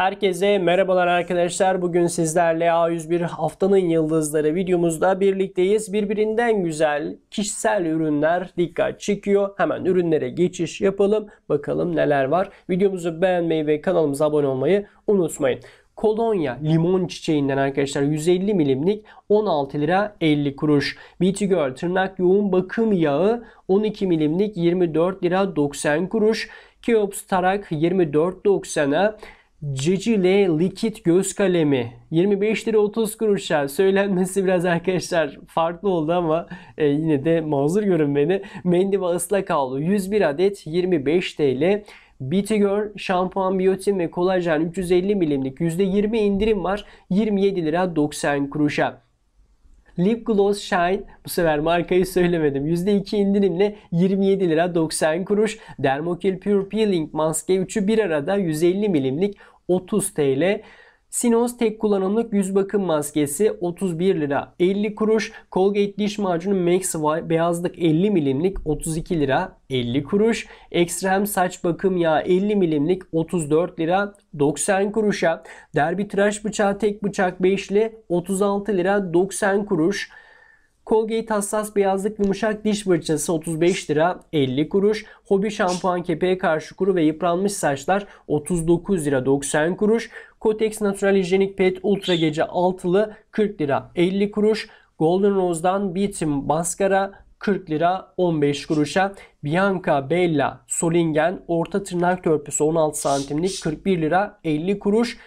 Herkese merhabalar arkadaşlar. Bugün sizlerle A101 haftanın yıldızları videomuzda birlikteyiz. Birbirinden güzel kişisel ürünler dikkat çekiyor. Hemen ürünlere geçiş yapalım. Bakalım neler var. Videomuzu beğenmeyi ve kanalımıza abone olmayı unutmayın kolonya limon çiçeğinden arkadaşlar 150 milimlik 16 lira 50 kuruş. Beauty Girl tırnak yoğun bakım yağı 12 milimlik 24 lira 90 kuruş. Keops tarak 24.90'a Cecile likit göz kalemi 25 lira 30 kuruşa söylenmesi biraz arkadaşlar farklı oldu ama e, yine de mazur görün beni. Mendiva ve ıslak havlu 101 adet 25 TL. Bitigör şampuan, biyotin ve kolajen 350 milimlik %20 indirim var 27 lira 90 kuruşa. Lip Gloss Shine bu sefer markayı söylemedim. %2 indirimle 27 lira 90 kuruş. Dermokil Pure Peeling maske 3'ü bir arada 150 milimlik 30 TL. Sinos tek kullanımlık yüz bakım maskesi 31 lira 50 kuruş. Colgate diş macunu Max White beyazlık 50 milimlik 32 lira 50 kuruş. Extrem saç bakım yağı 50 milimlik 34 lira 90 kuruşa. Derbi tıraş bıçağı tek bıçak beşli 36 lira 90 kuruş. Colgate hassas beyazlık yumuşak diş fırçası 35 lira 50 kuruş. Hobi şampuan kepeğe karşı kuru ve yıpranmış saçlar 39 lira 90 kuruş. Kotex Natural Hijyenik Pet Ultra Gece Altılı 40 lira 50 kuruş. Golden Rose'dan Bitim Maskara 40 lira 15 kuruşa. Bianca Bella Solingen orta tırnak törpüsü 16 santimlik 41 lira 50 kuruş.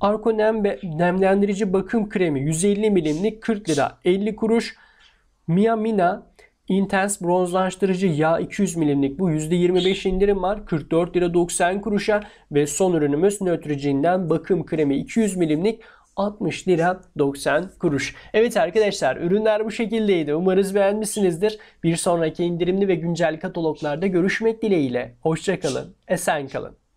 Arko nem nemlendirici bakım kremi 150 milimlik 40 lira 50 kuruş. Mia Mina Intense bronzlaştırıcı yağ 200 milimlik bu %25 indirim var. 44 lira 90 kuruşa ve son ürünümüz Nötricin'den bakım kremi 200 milimlik 60 lira 90 kuruş. Evet arkadaşlar ürünler bu şekildeydi. Umarız beğenmişsinizdir. Bir sonraki indirimli ve güncel kataloglarda görüşmek dileğiyle. Hoşçakalın. Esen kalın.